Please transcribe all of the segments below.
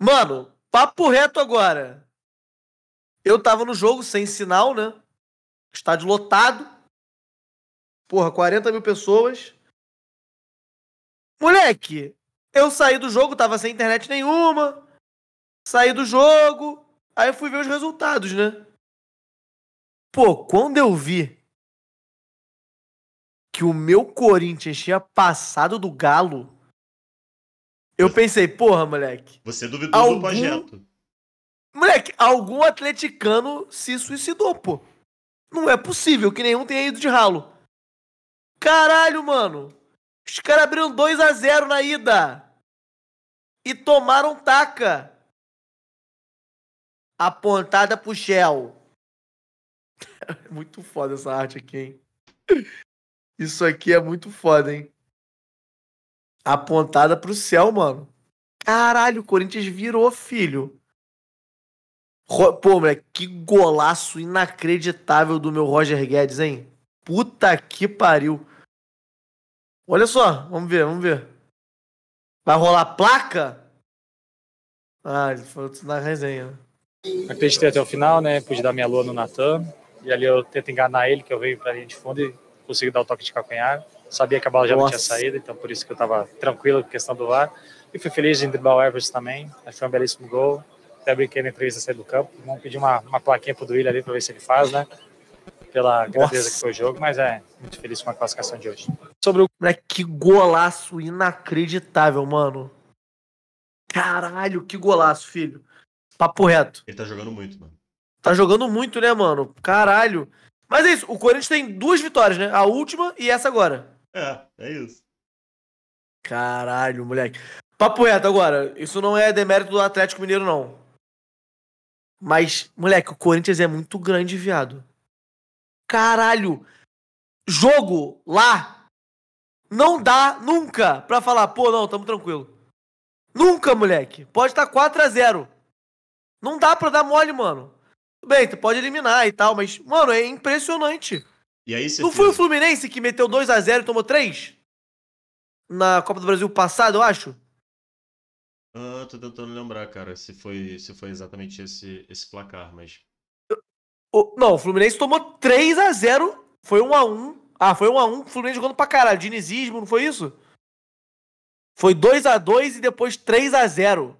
Mano, papo reto agora. Eu tava no jogo sem sinal, né? Estádio lotado. Porra, 40 mil pessoas. Moleque, eu saí do jogo, tava sem internet nenhuma. Saí do jogo. Aí eu fui ver os resultados, né? Pô, quando eu vi que o meu Corinthians tinha passado do Galo, eu pensei, porra, moleque. Você duvidou algum... do projeto. Moleque, algum atleticano se suicidou, pô. Não é possível que nenhum tenha ido de ralo. Caralho, mano. Os caras abriram 2 a 0 na ida. E tomaram taca. Apontada pro Shell. muito foda essa arte aqui, hein? Isso aqui é muito foda, hein? apontada pro céu, mano. Caralho, o Corinthians virou, filho. Pô, moleque, que golaço inacreditável do meu Roger Guedes, hein? Puta que pariu. Olha só, vamos ver, vamos ver. Vai rolar placa? Ah, ele falou na resenha. Acreditei até o final, né? Pude dar minha lua no Natan. E ali eu tento enganar ele, que eu venho pra linha de fundo e consigo dar o toque de calcanhar. Sabia que a bola já Nossa. não tinha saído, então por isso que eu estava tranquilo com a questão do ar. E fui feliz em driblar o Everest também. Foi um belíssimo gol. Até brinquei na entrevista sair do campo. Vamos pedir uma, uma plaquinha pro Duílio ali para ver se ele faz, né? Pela Nossa. grandeza que foi o jogo, mas é muito feliz com a classificação de hoje. Sobre o. Que golaço inacreditável, mano. Caralho, que golaço, filho. Papo reto. Ele tá jogando muito, mano. Tá jogando muito, né, mano? Caralho. Mas é isso, o Corinthians tem duas vitórias, né? A última e essa agora. É, é isso. Caralho, moleque. Papo reto agora. Isso não é demérito do Atlético Mineiro, não. Mas, moleque, o Corinthians é muito grande, viado. Caralho. Jogo lá não dá nunca pra falar, pô, não, tamo tranquilo. Nunca, moleque. Pode estar tá 4 a 0 Não dá pra dar mole, mano. Tudo bem, tu pode eliminar e tal, mas, mano, é impressionante. E aí Não foi o Fluminense que meteu 2 a 0 e tomou 3? Na Copa do Brasil passado, eu acho? Ah, tô tentando lembrar, cara, se foi, se foi exatamente esse, esse placar, mas. O, não, o Fluminense tomou 3 a 0 foi 1 a 1 Ah, foi 1 a 1 o Fluminense jogando pra caralho. Dinizismo, não foi isso? Foi 2 a 2 e depois 3 a 0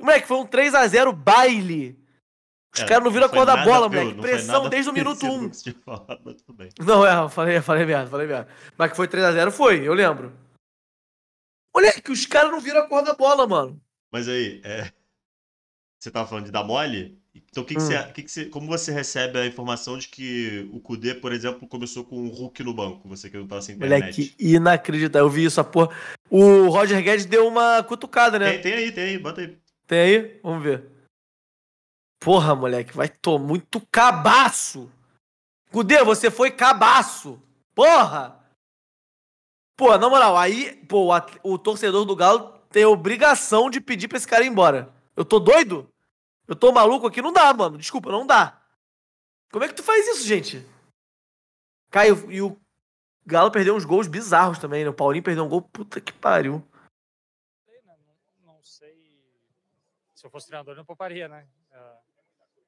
Moleque, foi um 3 a 0 baile. Os é, caras não viram a cor da bola, pior, moleque. Pressão desde o minuto 1. Um. não, é, eu falei, eu falei merda, falei merda. Mas que foi 3x0, foi, eu lembro. Moleque, os caras não viram a cor da bola, mano. Mas aí, é... você tava falando de dar mole? Então, que que hum. você, que que você, como você recebe a informação de que o Kudê, por exemplo, começou com um Hulk no banco? Você que não tá sem internet. Moleque, inacreditável. Eu vi isso, a porra. O Roger Guedes deu uma cutucada, né? Tem, tem aí, tem aí. Bota aí. Tem aí? Vamos ver. Porra, moleque, vai tô muito cabaço. Gudê, você foi cabaço. Porra! Pô, na moral, aí, pô, o torcedor do Galo tem obrigação de pedir pra esse cara ir embora. Eu tô doido? Eu tô maluco aqui? Não dá, mano. Desculpa, não dá. Como é que tu faz isso, gente? Caio, e o Galo perdeu uns gols bizarros também, né? O Paulinho perdeu um gol, puta que pariu. Não, não sei. Se eu fosse treinador, não pouparia, né? Ah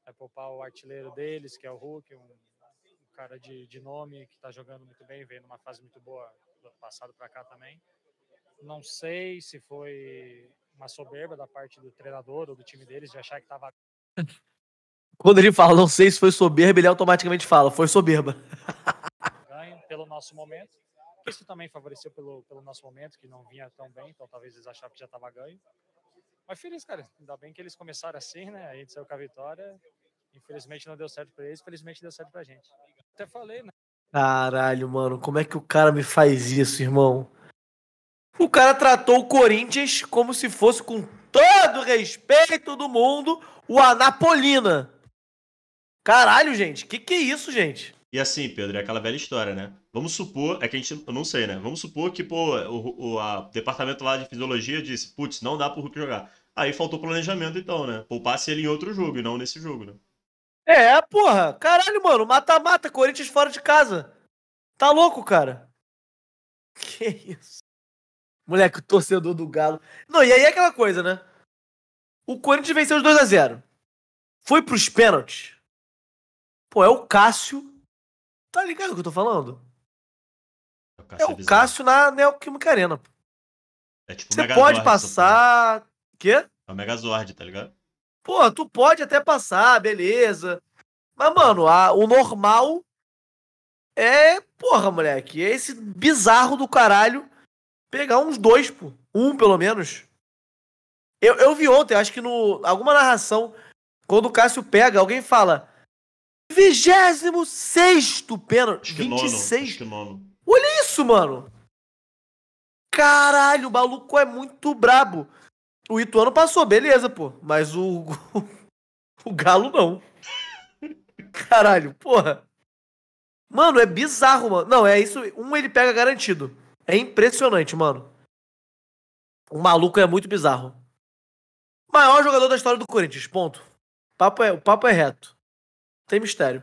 vai é poupar o artilheiro deles, que é o Hulk, um, um cara de, de nome que está jogando muito bem, vem numa fase muito boa do ano passado para cá também. Não sei se foi uma soberba da parte do treinador ou do time deles de achar que estava. Quando ele fala, não sei se foi soberba, ele automaticamente fala, foi soberba. Ganho pelo nosso momento. Isso também favoreceu pelo, pelo nosso momento, que não vinha tão bem, então talvez eles achassem que já estava ganho. Mas feliz, cara. Ainda bem que eles começaram assim, né? A gente saiu com a vitória. Infelizmente não deu certo para eles, felizmente deu certo pra gente. Até falei, né? Caralho, mano, como é que o cara me faz isso, irmão? O cara tratou o Corinthians como se fosse, com todo respeito do mundo, o Anapolina. Caralho, gente, que que é isso, gente? E assim, Pedro, é aquela velha história, né? Vamos supor, é que a gente, eu não sei, né? Vamos supor que, pô, o, o departamento lá de fisiologia disse, putz, não dá pro Hulk jogar. Aí faltou planejamento, então, né? Poupasse ele em outro jogo e não nesse jogo, né? É, porra. Caralho, mano. Mata-mata. Corinthians fora de casa. Tá louco, cara? Que isso. Moleque, o torcedor do Galo. Não, e aí é aquela coisa, né? O Corinthians venceu os 2 a 0 Foi pros pênaltis. Pô, é o Cássio. Tá ligado o que eu tô falando? É o Cássio, é o Cássio na Neoquímica Arena. É tipo Você pode passar, Quê? É o Megazord, tá ligado? Pô, tu pode até passar, beleza. Mas, mano, a, o normal é. Porra, moleque. É esse bizarro do caralho pegar uns dois, pô. Um, pelo menos. Eu, eu vi ontem, acho que no. Alguma narração, quando o Cássio pega, alguém fala. 26 pênalti. 26. Que é é nono. Olha isso, mano. Caralho, o maluco é muito brabo. O Ituano passou, beleza, pô. Mas o. o Galo não. Caralho, porra. Mano, é bizarro, mano. Não, é isso. Um ele pega garantido. É impressionante, mano. O maluco é muito bizarro. Maior jogador da história do Corinthians, ponto. O papo é, o papo é reto. Não tem mistério.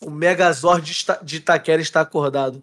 O Megazord de Itaquera está acordado.